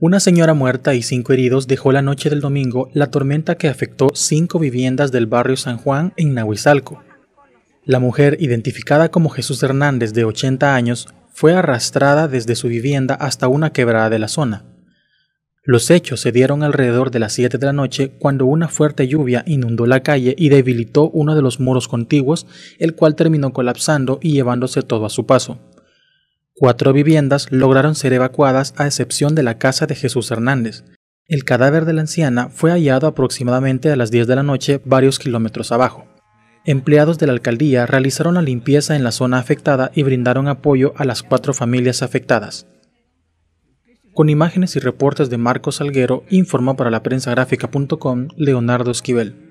Una señora muerta y cinco heridos dejó la noche del domingo la tormenta que afectó cinco viviendas del barrio San Juan en Nahuizalco. La mujer, identificada como Jesús Hernández de 80 años, fue arrastrada desde su vivienda hasta una quebrada de la zona. Los hechos se dieron alrededor de las 7 de la noche cuando una fuerte lluvia inundó la calle y debilitó uno de los muros contiguos, el cual terminó colapsando y llevándose todo a su paso. Cuatro viviendas lograron ser evacuadas a excepción de la casa de Jesús Hernández. El cadáver de la anciana fue hallado aproximadamente a las 10 de la noche varios kilómetros abajo. Empleados de la alcaldía realizaron la limpieza en la zona afectada y brindaron apoyo a las cuatro familias afectadas. Con imágenes y reportes de Marcos Salguero, informó para la prensa gráfica.com Leonardo Esquivel.